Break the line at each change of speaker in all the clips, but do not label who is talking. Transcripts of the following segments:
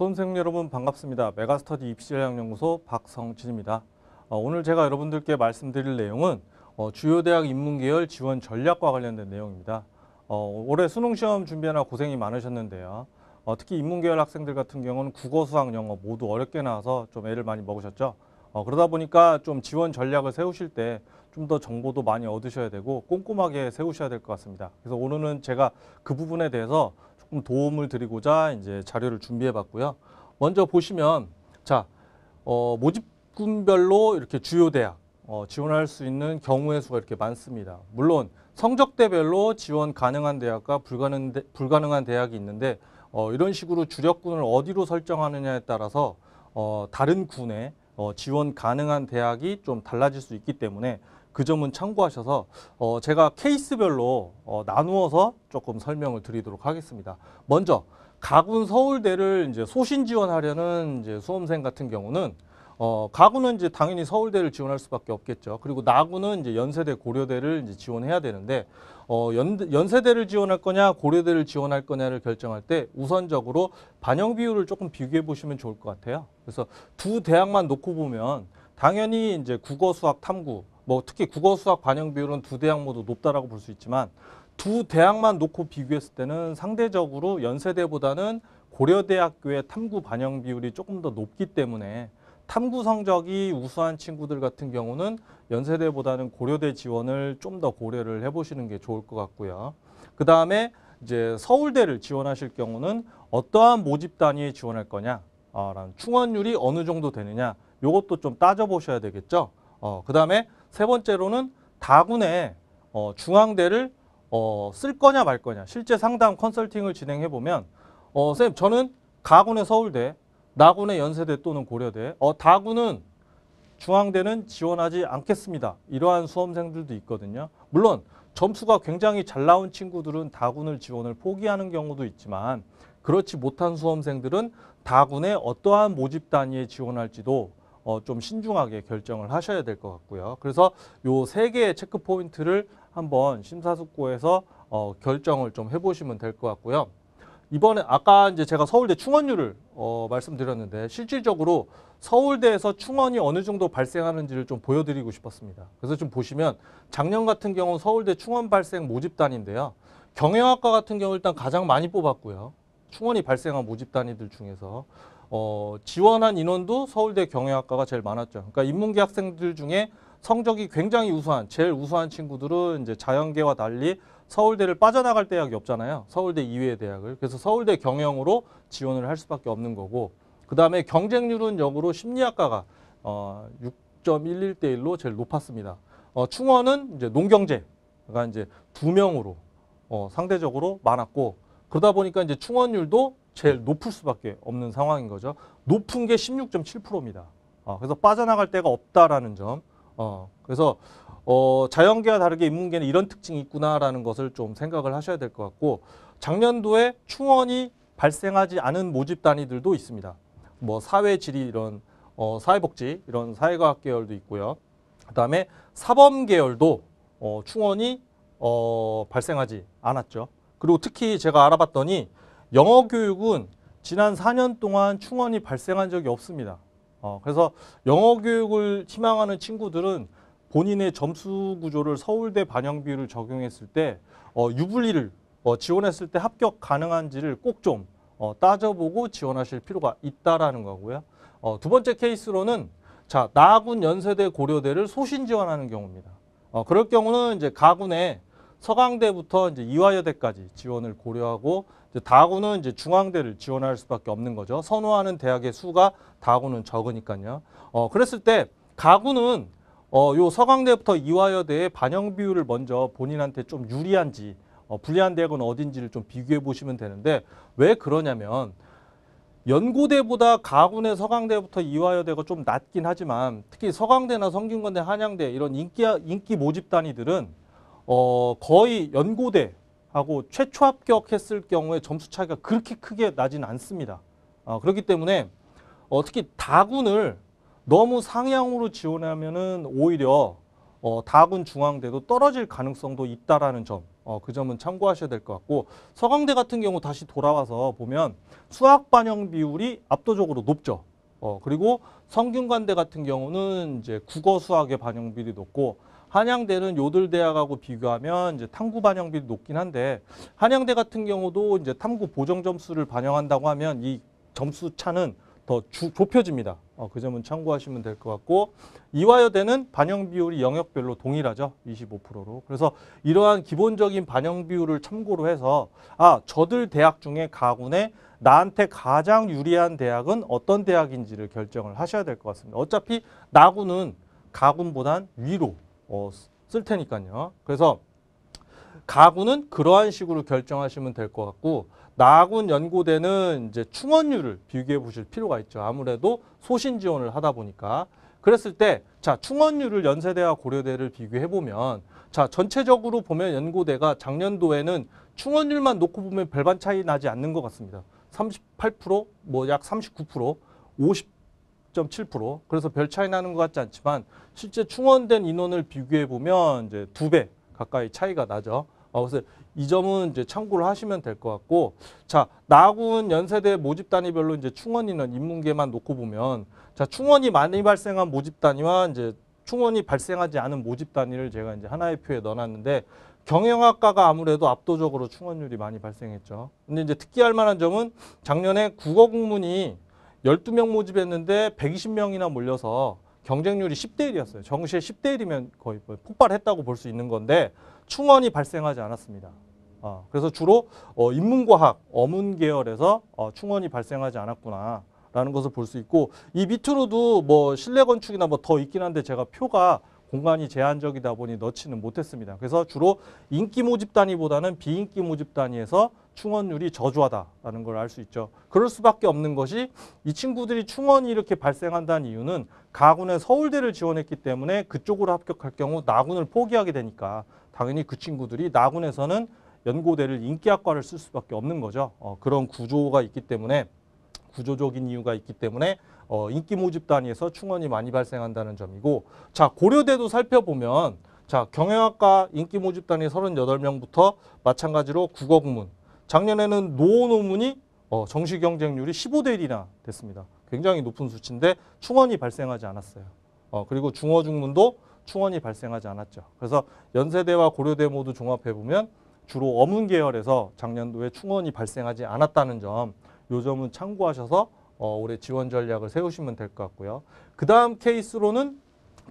수험생 여러분 반갑습니다. 메가스터디 입시전략연구소 박성진입니다. 어, 오늘 제가 여러분들께 말씀드릴 내용은 어, 주요 대학 입문계열 지원 전략과 관련된 내용입니다. 어, 올해 수능시험 준비하느라 고생이 많으셨는데요. 특히 인문계열 학생들 같은 경우는 국어, 수학, 영어 모두 어렵게 나와서 좀 애를 많이 먹으셨죠. 그러다 보니까 좀 지원 전략을 세우실 때 좀 더 정보도 많이 얻으셔야 되고 꼼꼼하게 세우셔야 될 것 같습니다. 그래서 오늘은 제가 그 부분에 대해서 음, 도움을 드리고자 이제 자료를 준비해 봤고요. 먼저 보시면 자, 어, 모집군별로 이렇게 주요 대학 어, 지원할 수 있는 경우의 수가 이렇게 많습니다. 물론 성적대별로 지원 가능한 대학과 불가능, 불가능한 대학이 있는데 어, 이런 식으로 주력군을 어디로 설정하느냐에 따라서 어, 다른 군에 어, 지원 가능한 대학이 좀 달라질 수 있기 때문에 그 점은 참고하셔서 어, 제가 케이스별로 어, 나누어서 조금 설명을 드리도록 하겠습니다. 먼저 가군 서울대를 이제 소신 지원하려는 이제 수험생 같은 경우는 어, 가군은 이제 당연히 서울대를 지원할 수밖에 없겠죠. 그리고 나군은 이제 연세대, 고려대를 이제 지원해야 되는데 어, 연, 연세대를 지원할 거냐, 고려대를 지원할 거냐를 결정할 때 우선적으로 반영 비율을 조금 비교해 보시면 좋을 것 같아요. 그래서 두 대학만 놓고 보면 당연히 이제 국어, 수학, 탐구 뭐 특히 국어 수학 반영 비율은 두 대학 모두 높다라고 볼 수 있지만 두 대학만 놓고 비교했을 때는 상대적으로 연세대보다는 고려대학교의 탐구 반영 비율이 조금 더 높기 때문에 탐구 성적이 우수한 친구들 같은 경우는 연세대보다는 고려대 지원을 좀 더 고려를 해보시는 게 좋을 것 같고요. 그 다음에 이제 서울대를 지원하실 경우는 어떠한 모집 단위에 지원할 거냐, 아, 충원율이 어느 정도 되느냐, 이것도 좀 따져보셔야 되겠죠. 어, 그 다음에 세 번째로는 다군의 어, 중앙대를 어, 쓸 거냐 말 거냐 실제 상담 컨설팅을 진행해 보면 어, 선생님 저는 가군의 서울대, 나군의 연세대 또는 고려대, 어, 다군은 중앙대는 지원하지 않겠습니다. 이러한 수험생들도 있거든요. 물론 점수가 굉장히 잘 나온 친구들은 다군을 지원을 포기하는 경우도 있지만 그렇지 못한 수험생들은 다군의 어떠한 모집 단위에 지원할지도 어, 좀 신중하게 결정을 하셔야 될 것 같고요. 그래서 요 세 개의 체크 포인트를 한번 심사숙고해서 어, 결정을 좀 해보시면 될 것 같고요. 이번에 아까 이제 제가 서울대 충원율을 어, 말씀드렸는데 실질적으로 서울대에서 충원이 어느 정도 발생하는지를 좀 보여드리고 싶었습니다. 그래서 좀 보시면 작년 같은 경우 서울대 충원 발생 모집단인데요. 경영학과 같은 경우 일단 가장 많이 뽑았고요. 충원이 발생한 모집단위들 중에서 어, 지원한 인원도 서울대 경영학과가 제일 많았죠. 그러니까 인문계 학생들 중에 성적이 굉장히 우수한, 제일 우수한 친구들은 이제 자연계와 달리 서울대를 빠져나갈 대학이 없잖아요. 서울대 이외의 대학을. 그래서 서울대 경영으로 지원을 할 수밖에 없는 거고 그 다음에 경쟁률은 역으로 심리학과가 어, 6.11대 1로 제일 높았습니다. 어, 충원은 이제 농경제가 이제 두 명으로 어, 상대적으로 많았고 그러다 보니까 이제 충원율도 제일 높을 수밖에 없는 상황인 거죠. 높은 게 16.7%입니다. 어, 그래서 빠져나갈 데가 없다라는 점. 어, 그래서 어, 자연계와 다르게 인문계는 이런 특징이 있구나라는 것을 좀 생각을 하셔야 될 것 같고 작년도에 충원이 발생하지 않은 모집 단위들도 있습니다. 뭐 사회 질이 이런 어, 사회복지 이런 사회과학 계열도 있고요. 그다음에 사범 계열도 어, 충원이 어, 발생하지 않았죠. 그리고 특히 제가 알아봤더니 영어 교육은 지난 4년 동안 충원이 발생한 적이 없습니다. 어, 그래서 영어 교육을 희망하는 친구들은 본인의 점수 구조를 서울대 반영 비율을 적용했을 때 어, 유불리를 어, 지원했을 때 합격 가능한지를 꼭좀 어, 따져보고 지원하실 필요가 있다라는 거고요. 어, 두 번째 케이스로는 자 나군 연세대 고려대를 소신 지원하는 경우입니다. 어, 그럴 경우는 이제 가군에 서강대부터 이제 이화여대까지 지원을 고려하고 이제 다구는 이제 중앙대를 지원할 수밖에 없는 거죠. 선호하는 대학의 수가 다구는 적으니까요. 어 그랬을 때 가구는 어요 서강대부터 이화여대의 반영 비율을 먼저 본인한테 좀 유리한지 어, 불리한 대학은 어딘지를 좀 비교해 보시면 되는데 왜 그러냐면 연고대보다 가군의 서강대부터 이화여대가 좀 낮긴 하지만 특히 서강대나 성균관대, 한양대 이런 인기 인기 모집단위들은 어, 거의 연고대하고 최초 합격했을 경우에 점수 차이가 그렇게 크게 나진 않습니다. 어, 그렇기 때문에 어, 특히 다군을 너무 상향으로 지원하면은 오히려 어, 다군 중앙대도 떨어질 가능성도 있다라 점. 어, 그 점은 참고하셔야 될 것 같고 서강대 같은 경우 다시 돌아와서 보면 수학 반영 비율이 압도적으로 높죠. 어, 그리고 성균관대 같은 경우는 이제 국어 수학의 반영 비율이 높고 한양대는 요들대학하고 비교하면 이제 탐구 반영비도 높긴 한데 한양대 같은 경우도 이제 탐구 보정 점수를 반영한다고 하면 이 점수 차는 더 주, 좁혀집니다. 어, 그 점은 참고하시면 될 것 같고 이화여대는 반영 비율이 영역별로 동일하죠. 25%로. 그래서 이러한 기본적인 반영 비율을 참고로 해서 아 저들 대학 중에 가군에 나한테 가장 유리한 대학은 어떤 대학인지를 결정을 하셔야 될 것 같습니다. 어차피 나군은 가군보단 위로 어, 쓸 테니까요. 그래서 가구는 그러한 식으로 결정하시면 될 것 같고 나군 연고대는 이제 충원율을 비교해 보실 필요가 있죠. 아무래도 소신 지원을 하다 보니까 그랬을 때자 충원율을 연세대와 고려대를 비교해 보면 자 전체적으로 보면 연고대가 작년도에는 충원율만 놓고 보면 별반 차이 나지 않는 것 같습니다. 38%, 뭐 약 39%, 50 1 7 그래서 별 차이 나는 것 같지 않지만 실제 충원된 인원을 비교해 보면 이제 두 배 가까이 차이가 나죠. 어, 그래서 이 점은 이제 참고를 하시면 될 것 같고 자 나군 연세대 모집 단위별로 이제 충원 인원 인문계만 놓고 보면 자 충원이 많이 발생한 모집 단위와 이제 충원이 발생하지 않은 모집 단위를 제가 이제 하나의 표에 넣어놨는데 경영학과가 아무래도 압도적으로 충원율이 많이 발생했죠. 근데 이제 특기할 만한 점은 작년에 국어 국문이 1 2명 모집했는데 1 2 0 명이나 몰려서 경쟁률이 1 0 대일이었어요 정시에 1 0 대일이면 거의 뭐 폭발했다고 볼 수 있는 건데 충원이 발생하지 않았습니다. 어, 그래서 주로 어, 인문과학, 어문 계열에서 어, 충원이 발생하지 않았구나. 라는 것을 볼 수 있고 이 밑으로도 뭐 실내 건축이나 뭐 더 있긴 한데 제가 표가 공간이 제한적이다 보니 넣지는 못했습니다. 그래서 주로 인기 모집 단위보다는 비인기 모집 단위에서 충원율이 저조하다라는 걸 알 수 있죠. 그럴 수밖에 없는 것이 이 친구들이 충원이 이렇게 발생한다는 이유는 가군에 서울대를 지원했기 때문에 그쪽으로 합격할 경우 나군을 포기하게 되니까 당연히 그 친구들이 나군에서는 연고대를 인기학과를 쓸 수밖에 없는 거죠. 어, 그런 구조가 있기 때문에 구조적인 이유가 있기 때문에 어, 인기 모집 단위에서 충원이 많이 발생한다는 점이고 자 고려대도 살펴보면 자 경영학과 인기 모집 단위 38명부터 마찬가지로 국어국문 작년에는 노어 논문이 어, 정시 경쟁률이 15대 1이나 됐습니다. 굉장히 높은 수치인데 충원이 발생하지 않았어요. 어, 그리고 중어중문도 충원이 발생하지 않았죠. 그래서 연세대와 고려대 모두 종합해보면 주로 어문 계열에서 작년도에 충원이 발생하지 않았다는 점요 점은 참고하셔서 어, 올해 지원 전략을 세우시면 될 것 같고요. 그 다음 케이스로는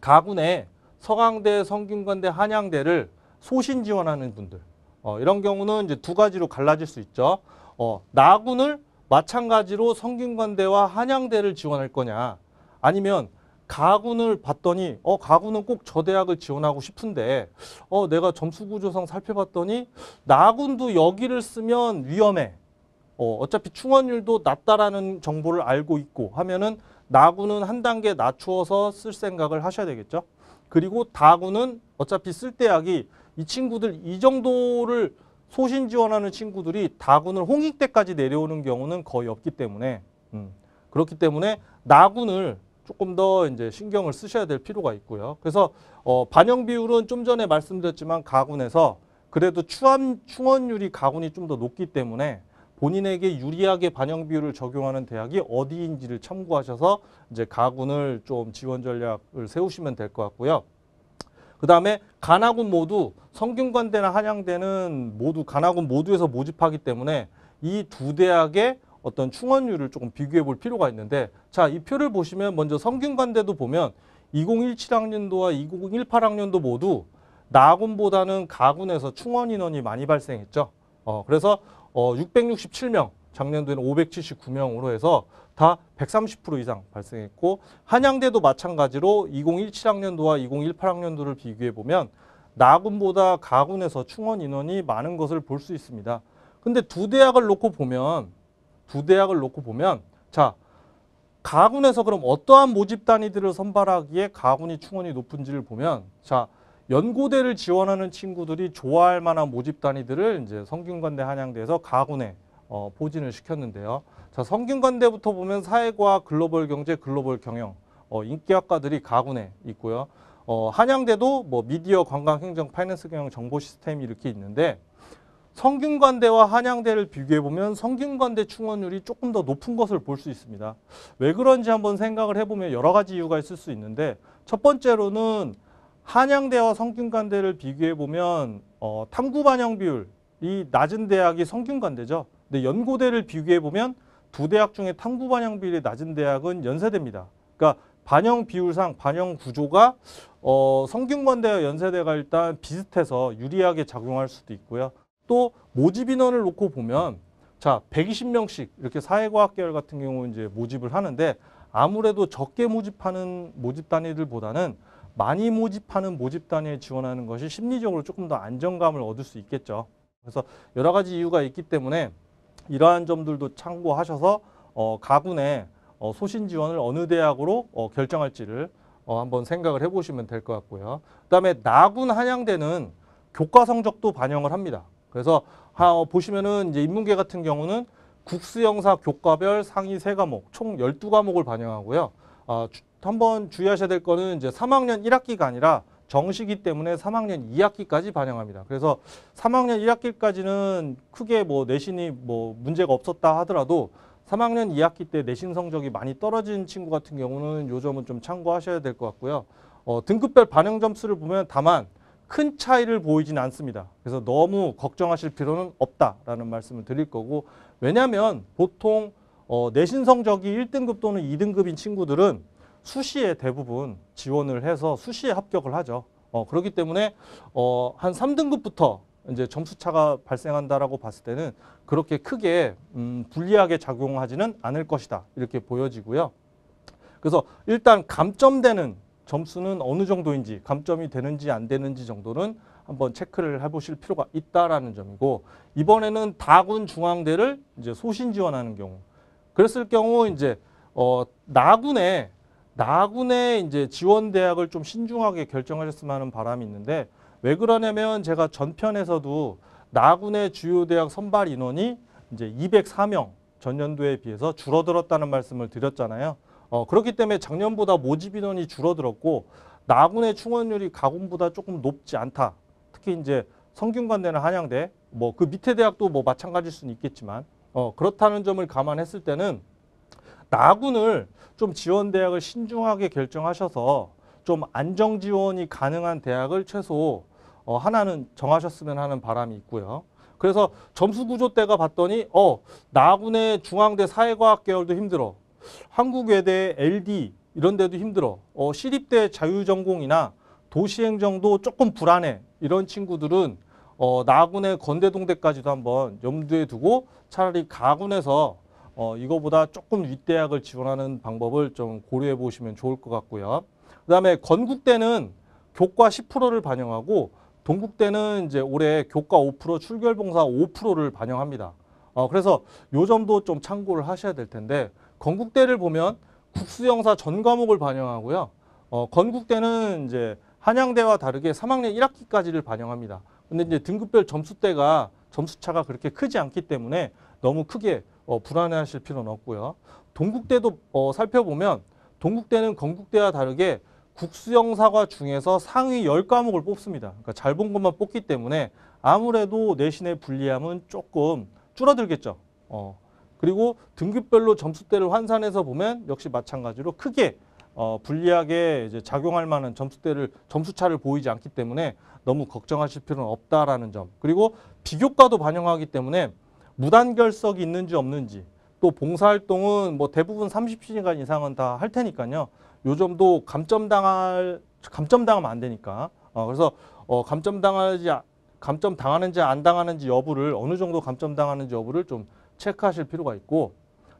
가군에 서강대, 성균관대, 한양대를 소신 지원하는 분들 어, 이런 경우는 이제 두 가지로 갈라질 수 있죠. 어, 나군을 마찬가지로 성균관대와 한양대를 지원할 거냐 아니면 가군을 봤더니 어 가군은 꼭 저 대학을 지원하고 싶은데 어 내가 점수 구조상 살펴봤더니 나군도 여기를 쓰면 위험해 어, 어차피 충원율도 낮다라는 정보를 알고 있고 하면은 나구는 한 단계 낮추어서 쓸 생각을 하셔야 되겠죠. 그리고 다구는 어차피 쓸대약이이 친구들 이 정도를 소신 지원하는 친구들이 다군을 홍익 대까지 내려오는 경우는 거의 없기 때문에 음, 그렇기 때문에 나군을 조금 더 이제 신경을 쓰셔야 될 필요가 있고요. 그래서 어, 반영 비율은 좀 전에 말씀드렸지만 가군에서 그래도 추함 충원율이 가군이 좀 더 높기 때문에 본인에게 유리하게 반영 비율을 적용하는 대학이 어디인지를 참고하셔서 이제 가군을 좀 지원 전략을 세우시면 될 것 같고요. 그 다음에 가나군 모두 성균관대나 한양대는 모두 가나군 모두에서 모집하기 때문에 이 두 대학의 어떤 충원율을 조금 비교해 볼 필요가 있는데 자 이 표를 보시면 먼저 성균관대도 보면 2017학년도와 2018학년도 모두 나군보다는 가군에서 충원 인원이 많이 발생했죠. 어, 그래서 어, 667명, 작년도에는 579명으로 해서 다 130% 이상 발생했고 한양대도 마찬가지로 2017학년도와 2018학년도를 비교해 보면 나군보다 가군에서 충원 인원이 많은 것을 볼 수 있습니다. 근데 두 대학을 놓고 보면 두 대학을 놓고 보면 자 가군에서 그럼 어떠한 모집 단위들을 선발하기에 가군이 충원이 높은지를 보면 자 연고대를 지원하는 친구들이 좋아할 만한 모집 단위들을 이제 성균관대 한양대에서 가군에 어, 포진을 시켰는데요. 자, 성균관대부터 보면 사회과학, 글로벌 경제, 글로벌 경영, 어, 인기학과들이 가군에 있고요. 어, 한양대도 뭐 미디어, 관광, 행정, 파이낸스 경영, 정보 시스템 이렇게 있는데 성균관대와 한양대를 비교해보면 성균관대 충원율이 조금 더 높은 것을 볼 수 있습니다. 왜 그런지 한번 생각을 해보면 여러 가지 이유가 있을 수 있는데 첫 번째로는 한양대와 성균관대를 비교해 보면 어, 탐구 반영 비율이 낮은 대학이 성균관대죠. 근데 연고대를 비교해 보면 두 대학 중에 탐구 반영 비율이 낮은 대학은 연세대입니다. 그러니까 반영 비율상 반영 구조가 어, 성균관대와 연세대가 일단 비슷해서 유리하게 작용할 수도 있고요. 또 모집 인원을 놓고 보면 자 120명씩 이렇게 사회과학 계열 같은 경우 이제 모집을 하는데 아무래도 적게 모집하는 모집 단위들보다는 많이 모집하는 모집단에 지원하는 것이 심리적으로 조금 더 안정감을 얻을 수 있겠죠. 그래서 여러 가지 이유가 있기 때문에 이러한 점들도 참고하셔서 어, 가군의 어, 소신 지원을 어느 대학으로 어, 결정할지를 어, 한번 생각을 해보시면 될 것 같고요. 그다음에 나군 한양대는 교과 성적도 반영을 합니다. 그래서 하, 어, 보시면은 이제 인문계 같은 경우는 국수영사 교과별 상위 세과목총 열두 과목을 반영하고요. 어, 한번 주의하셔야 될 거는 이제 3학년 1학기가 아니라 정시기 때문에 3학년 2학기까지 반영합니다. 그래서 3학년 1학기까지는 크게 뭐 내신이 뭐 문제가 없었다 하더라도 3학년 2학기 때 내신 성적이 많이 떨어진 친구 같은 경우는 요 점은 좀 참고하셔야 될 것 같고요. 어, 등급별 반영 점수를 보면 다만 큰 차이를 보이진 않습니다. 그래서 너무 걱정하실 필요는 없다라는 말씀을 드릴 거고 왜냐하면 보통 어, 내신 성적이 1등급 또는 2등급인 친구들은 수시에 대부분 지원을 해서 수시에 합격을 하죠. 어, 그렇기 때문에 어, 한 3등급부터 이제 점수차가 발생한다라고 봤을 때는 그렇게 크게 음, 불리하게 작용하지는 않을 것이다. 이렇게 보여지고요. 그래서 일단 감점되는 점수는 어느 정도인지 감점이 되는지 안 되는지 정도는 한번 체크를 해보실 필요가 있다라는 점이고 이번에는 다군 중앙대를 이제 소신 지원하는 경우 그랬을 경우 이제 어, 나군에 나군의 이제 지원 대학을 좀 신중하게 결정하셨으면 하는 바람이 있는데 왜 그러냐면 제가 전편에서도 나군의 주요 대학 선발 인원이 이제 204명 전년도에 비해서 줄어들었다는 말씀을 드렸잖아요. 어, 그렇기 때문에 작년보다 모집 인원이 줄어들었고 나군의 충원율이 가군보다 조금 높지 않다. 특히 이제 성균관대나 한양대 뭐 그 밑에 대학도 뭐 마찬가지일 수는 있겠지만 어, 그렇다는 점을 감안했을 때는 나군을 좀 지원 대학을 신중하게 결정하셔서 좀 안정 지원이 가능한 대학을 최소 어, 하나는 정하셨으면 하는 바람이 있고요. 그래서 점수 구조 때가 봤더니 어 나군의 중앙대 사회과학 계열도 힘들어. 한국외대 LD 이런 데도 힘들어. 어, 시립대 자유전공이나 도시행정도 조금 불안해. 이런 친구들은 어, 나군의 건대동대까지도 한번 염두에 두고 차라리 가군에서 어, 이거보다 조금 윗대학을 지원하는 방법을 좀 고려해 보시면 좋을 것 같고요. 그 다음에 건국대는 교과 10%를 반영하고 동국대는 이제 올해 교과 5% 출결봉사 5%를 반영합니다. 어, 그래서 요 점도 좀 참고를 하셔야 될 텐데 건국대를 보면 국수영사 전 과목을 반영하고요. 어, 건국대는 이제 한양대와 다르게 3학년 1학기까지를 반영합니다. 근데 이제 등급별 점수대가 점수차가 그렇게 크지 않기 때문에 너무 크게 어, 불안해하실 필요는 없고요. 동국대도 어, 살펴보면 동국대는 건국대와 다르게 국수영사과 중에서 상위 열과목을 뽑습니다. 그러니까 잘 본 것만 뽑기 때문에 아무래도 내신의 불리함은 조금 줄어들겠죠. 어. 그리고 등급별로 점수대를 환산해서 보면 역시 마찬가지로 크게 어, 불리하게 이제 작용할 만한 점수대를 점수차를 보이지 않기 때문에 너무 걱정하실 필요는 없다라는 점. 그리고 비교과도 반영하기 때문에 무단결석이 있는지 없는지 또 봉사활동은 뭐 대부분 30시간 이상은 다 할 테니까요. 요 점도 감점당할 감점당하면 안 되니까. 어, 그래서 어, 감점당하지 감점 당하는지 안 당하는지 여부를 어느 정도 감점 당하는지 여부를 좀 체크하실 필요가 있고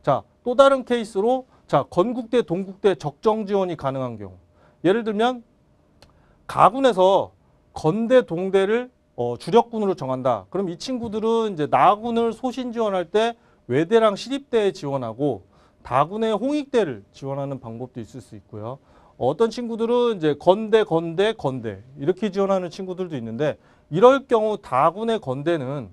자또 다른 케이스로 자 건국대 동국대 적정 지원이 가능한 경우 예를 들면 가군에서 건대 동대를 어, 주력군으로 정한다. 그럼 이 친구들은 이제 나군을 소신 지원할 때 외대랑 시립대에 지원하고 다군의 홍익대를 지원하는 방법도 있을 수 있고요. 어떤 친구들은 이제 건대, 건대, 건대 이렇게 지원하는 친구들도 있는데 이럴 경우 다군의 건대는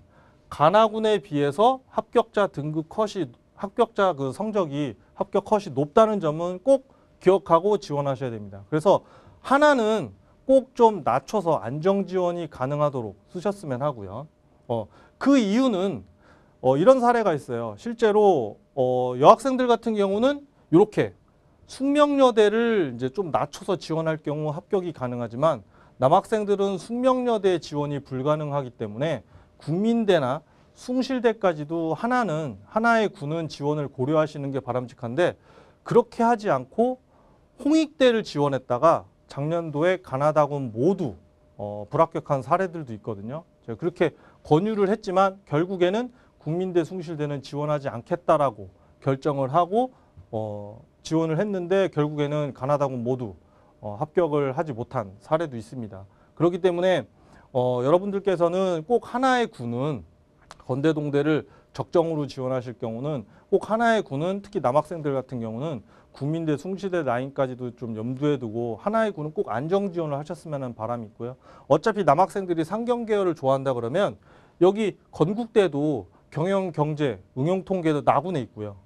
가나군에 비해서 합격자 등급 컷이 합격자 그 성적이 합격 컷이 높다는 점은 꼭 기억하고 지원하셔야 됩니다. 그래서 하나는 꼭좀 낮춰서 안정 지원이 가능하도록 쓰셨으면 하고요. 어, 그 이유는 어, 이런 사례가 있어요. 실제로 어, 여학생들 같은 경우는 이렇게 숙명여대를 이제 좀 낮춰서 지원할 경우 합격이 가능하지만 남학생들은 숙명여대 지원이 불가능하기 때문에 국민대나 숭실대까지도 하나는 하나의 군은 지원을 고려하시는 게 바람직한데 그렇게 하지 않고 홍익대를 지원했다가 작년도에 가나다군 모두 어, 불합격한 사례들도 있거든요. 제가 그렇게 권유를 했지만 결국에는 국민대 숭실대는 지원하지 않겠다라고 결정을 하고 어, 지원을 했는데 결국에는 가나다군 모두 어, 합격을 하지 못한 사례도 있습니다. 그렇기 때문에 어, 여러분들께서는 꼭 하나의 군은 건대동대를 적정으로 지원하실 경우는 꼭 하나의 군은 특히 남학생들 같은 경우는 국민대 숭실대 라인까지도 좀 염두에 두고 하나의 군은 꼭 안정 지원을 하셨으면 바람이 있고요. 어차피 남학생들이 상경 계열을 좋아한다 그러면 여기 건국대도 경영 경제 응용 통계도 나군에 있고요.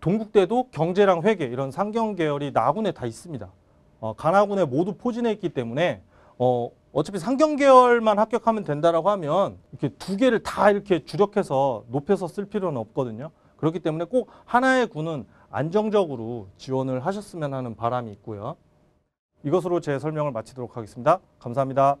동국대도 경제랑 회계 이런 상경 계열이 나군에 다 있습니다. 어, 가나군에 모두 포진해 있기 때문에 어, 어차피 상경 계열만 합격하면 된다라고 하면 이렇게 두 개를 다 이렇게 주력해서 높여서 쓸 필요는 없거든요. 그렇기 때문에 꼭 하나의 군은 안정적으로 지원을 하셨으면 하는 바람이 있고요. 이것으로 제 설명을 마치도록 하겠습니다. 감사합니다.